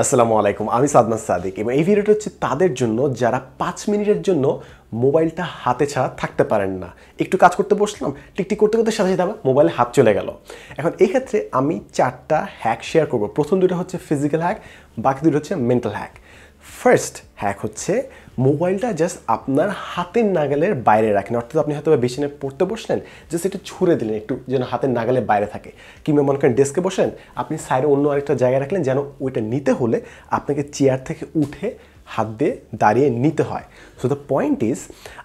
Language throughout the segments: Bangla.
আসসালামু আলাইকুম আমি সাদমান সাদিক এবং এই ভিডিওটা হচ্ছে তাদের জন্য যারা পাঁচ মিনিটের জন্য মোবাইলটা হাতে ছাড়া থাকতে পারেন না একটু কাজ করতে বসলাম টিকটিক করতে করতে সাথে সাথে আমার মোবাইলে হাত চলে গেল এখন এই ক্ষেত্রে আমি চারটা হ্যাক শেয়ার করব প্রথম দুটো হচ্ছে ফিজিক্যাল হ্যাক বাকি দুটো হচ্ছে মেন্টাল হ্যাক ফার্স্ট হ্যাক হচ্ছে মোবাইলটা জাস্ট আপনার হাতের নাগালের বাইরে রাখেন অর্থাৎ আপনি হয়তো বিছানে পড়তে বসলেন জাস্ট একটু ছুঁড়ে দিলেন একটু যেন হাতের নাগালের বাইরে থাকে কিংবা মনে করেন ডেস্কে বসেন আপনি সাইডে অন্য আরেকটা জায়গায় রাখলেন যেন ওইটা নিতে হলে আপনাকে চেয়ার থেকে উঠে হাত দিয়ে দাঁড়িয়ে নিতে হয় সো দ্য পয়েন্ট ইজ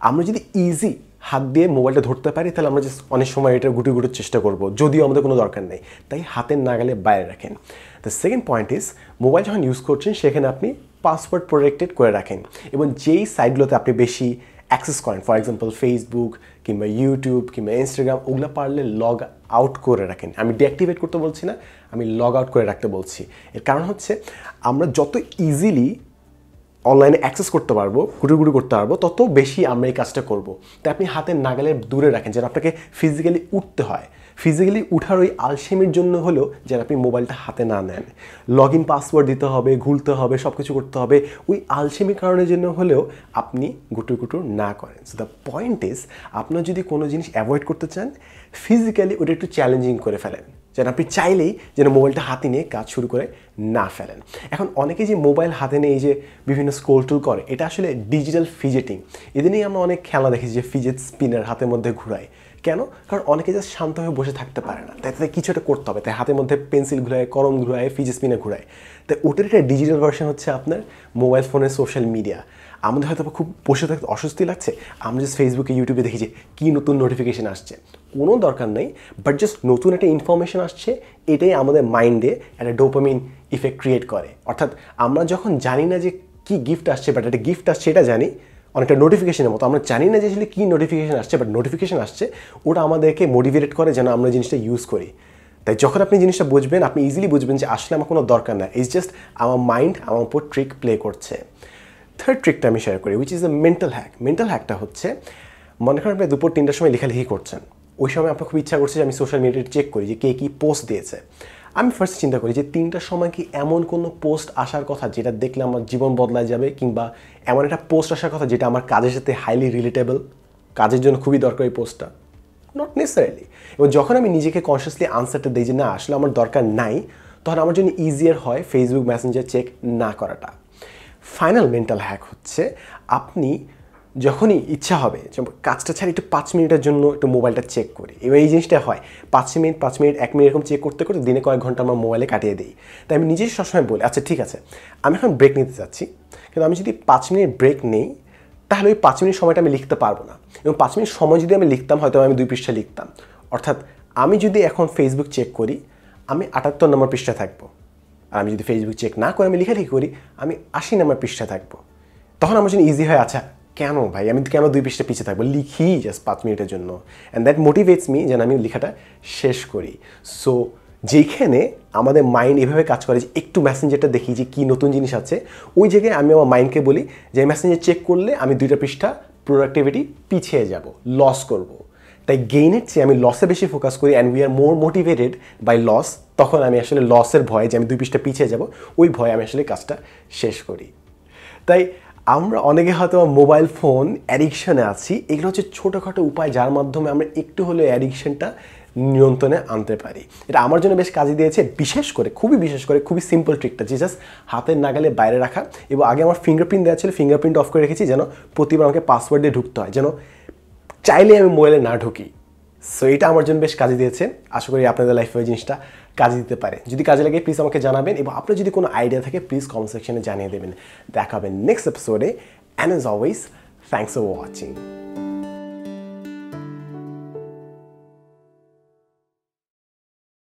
আমরা যদি ইজি হাত দিয়ে মোবাইলটা ধরতে পারি তাহলে আমরা জাস্ট অনেক সময় এটা গুটি গুটোর চেষ্টা করব যদিও আমাদের কোনো দরকার নেই তাই হাতের নাগালে বাইরে রাখেন the second point is mobile যখন ইউজ করছেন সেখানে আপনি পাসওয়ার্ড প্রোটেক্টেড করে রাখেন এবং যেই সাইটগুলোতে আপনি বেশি অ্যাক্সেস করেন ফর এক্সাম্পল ফেসবুক কিংবা ইউটিউব কিংবা ইনস্টাগ্রাম ওগুলো পারলে লগ আউট করে রাখেন আমি ডিঅ্যাক্টিভেট করতে বলছি না আমি লগ আউট করে রাখতে বলছি এর কারণ হচ্ছে আমরা যত ইজিলি অনলাইনে অ্যাক্সেস করতে পারবো গুটি গুটি করতে পারবো তত বেশি আমরা এই কাজটা করবো তাই আপনি হাতের নাগালে দূরে রাখেন যেন আপনাকে ফিজিক্যালি উঠতে হয় ফিজিক্যালি উঠার ওই আলসেমির জন্য হলো যেন আপনি মোবাইলটা হাতে না নেন লগ ইন পাসওয়ার্ড দিতে হবে ঘুরতে হবে সব কিছু করতে হবে ওই আলসেমির কারণের জন্য হলেও আপনি গুটু গুটু না করেন সো দ্য পয়েন্ট ইজ আপনার যদি কোনো জিনিস অ্যাভয়েড করতে চান ফিজিক্যালি ওটা একটু চ্যালেঞ্জিং করে ফেলেন যেন আপনি চাইলেই যেন মোবাইলটা হাতে নিয়ে কাজ শুরু করে না ফেলেন এখন অনেকে যে মোবাইল হাতে নিয়ে এই যে বিভিন্ন স্কোল টুল করে এটা আসলে ডিজিটাল ফিজেটিং এদিনেই আমরা অনেক খেলা দেখেছি যে ফিজেট স্পিনার হাতের মধ্যে ঘুরায় কেন কারণ অনেকে জাস্ট শান্তভাবে বসে থাকতে পারে না তাই তাদের কিছু একটা করতে হবে তাই হাতের মধ্যে পেন্সিল ঘুরায় কলম ঘুরায় ফিজ স্পিনে ঘুরায় তাই ওটার একটা ডিজিটাল ভার্সন হচ্ছে আপনার মোবাইল ফোনের সোশ্যাল মিডিয়া আমাদের হয়তো খুব বসে থাকতে অস্বস্তি লাগছে আমরা জাস্ট ফেসবুকে ইউটিউবে দেখি যে কী নতুন নোটিফিকেশান আসছে কোনো দরকার নেই বাট জাস্ট নতুন একটা ইনফরমেশান আসছে এটাই আমাদের মাইন্ডে একটা ডোপামিন ইফেক্ট ক্রিয়েট করে অর্থাৎ আমরা যখন জানি না যে কী গিফট আসছে বাট একটা গিফট আসছে এটা জানি অনেকটা নোটিফিকেশনের মতো আমরা জানি না যে আসলে কী নোটিফিকেশান আসছে বাট নোটিফিকেশান আসছে ওটা আমাদেরকে মোটিভেট করে যেন আমরা জিনিসটা ইউজ করি তাই যখন আপনি জিনিসটা বুঝবেন আপনি ইজিলি বুঝবেন যে আসলে আমার কোনো দরকার না ইজ জাস্ট আমার মাইন্ড আমার উপর ট্রিক প্লে করছে থার্ড ট্রিকটা আমি শেয়ার করি which is a mental hack mental হ্যাকটা হচ্ছে মনে করেন আপনি দুপুর তিনটার সময় লেখালেখি করছেন ওই সময় আপনার খুব ইচ্ছা করছে যে আমি সোশ্যাল মিডিয়ায় চেক করি যে কে কী পোস্ট দিয়েছে আমি ফার্স্ট চিন্তা করি যে তিনটার সময় কি এমন কোনো পোস্ট আসার কথা যেটা দেখলে আমার জীবন বদলায় যাবে কিংবা এমন একটা পোস্ট আসার কথা যেটা আমার কাজের সাথে হাইলি রিলেটেবল কাজের জন্য খুবই দরকার এই পোস্টটা নট নেসারেলি এবং যখন আমি নিজেকে কনসিয়াসলি আনসারটা দিই যে না আসলে আমার দরকার নাই তখন আমার জন্য ইজিয়ার হয় ফেসবুক মেসেঞ্জার চেক না করাটা ফাইনাল মেন্টাল হ্যাক হচ্ছে আপনি যখনই ইচ্ছা হবে কাজটা ছাড়ি একটু পাঁচ মিনিটের জন্য একটু মোবাইলটা চেক করি এবার এই জিনিসটা হয় পাঁচ মিনিট পাঁচ মিনিট এক মিনিট এরকম চেক করতে করতে দিনে কয়েক ঘন্টা আমার মোবাইলে কাটিয়ে দিই তাই আমি নিজেই সবসময় বলি আচ্ছা ঠিক আছে আমি এখন ব্রেক নিতে চাচ্ছি কিন্তু আমি যদি পাঁচ মিনিট ব্রেক নিই তাহলে ওই পাঁচ মিনিট সময়টা আমি লিখতে পারবো না এবং পাঁচ মিনিট সময় যদি আমি লিখতাম হয়তো আমি দুই পৃষ্ঠা লিখতাম অর্থাৎ আমি যদি এখন ফেসবুক চেক করি আমি আটাত্তর নম্বর পৃষ্ঠা থাকবো আর আমি যদি ফেসবুক চেক না করে আমি লেখালেখি করি আমি আশি নম্বর পৃষ্ঠা থাকবো তখন আমার জন্য ইজি হয় আচ্ছা কেন ভাই আমি কেন দুই পৃষ্ঠা পিছিয়ে থাকবো লিখি জাস্ট পাঁচ মিনিটের জন্য অ্যান্ড দ্যাট মোটিভেটস মি যেন আমি লেখাটা শেষ করি সো যেখানে আমাদের মাইন্ড এভাবে কাজ করে যে একটু মেসেঞ্জারটা দেখি যে কী নতুন জিনিস আছে ওই জায়গায় আমি আমার মাইন্ডকে বলি যে মেসেঞ্জার চেক করলে আমি দুইটা পৃষ্ঠা প্রোডাক্টিভিটি পিছিয়ে যাব লস করব। তাই গেইনের চেয়ে আমি লসে বেশি ফোকাস করি and we are more motivated by loss তখন আমি আসলে লসের ভয়ে যে আমি দুই পৃষ্ঠা পিছিয়ে যাব ওই ভয়ে আমি আসলে কাজটা শেষ করি তাই আমরা অনেকে হয়তো মোবাইল ফোন অ্যাডিকশানে আছি এগুলো হচ্ছে ছোটোখাটো উপায় যার মাধ্যমে আমরা একটু হলেও অ্যাডিকশানটা নিয়ন্ত্রণে আনতে পারি এটা আমার জন্য বেশ কাজে দিয়েছে বিশেষ করে খুবই বিশেষ করে খুবই সিম্পল ট্রিকটা যে জাস্ট হাতের নাগালে বাইরে রাখা এবং আগে আমার ফিঙ্গারপ্রিন্ট দেওয়া ছিল ফিঙ্গারপ্রিন্ট অফ করে রেখেছি যেন প্রতিবার আমাকে পাসওয়ার্ড দিয়ে ঢুকতে হয় যেন চাইলে আমি মোবাইলে না ঢুকি সো এটা আমার জন্য বেশ কাজে দিয়েছে আশা করি আপনাদের লাইফে ওই জিনিসটা কাজে দিতে পারে যদি কাজে লাগে প্লিজ আমাকে জানাবেন এবং আপনার যদি কোনো আইডিয়া থাকে প্লিজ কমেন্ট সেকশনে জানিয়ে দেবেন দেখাবেন নেক্সট এপিসোডে and as always thanks for watching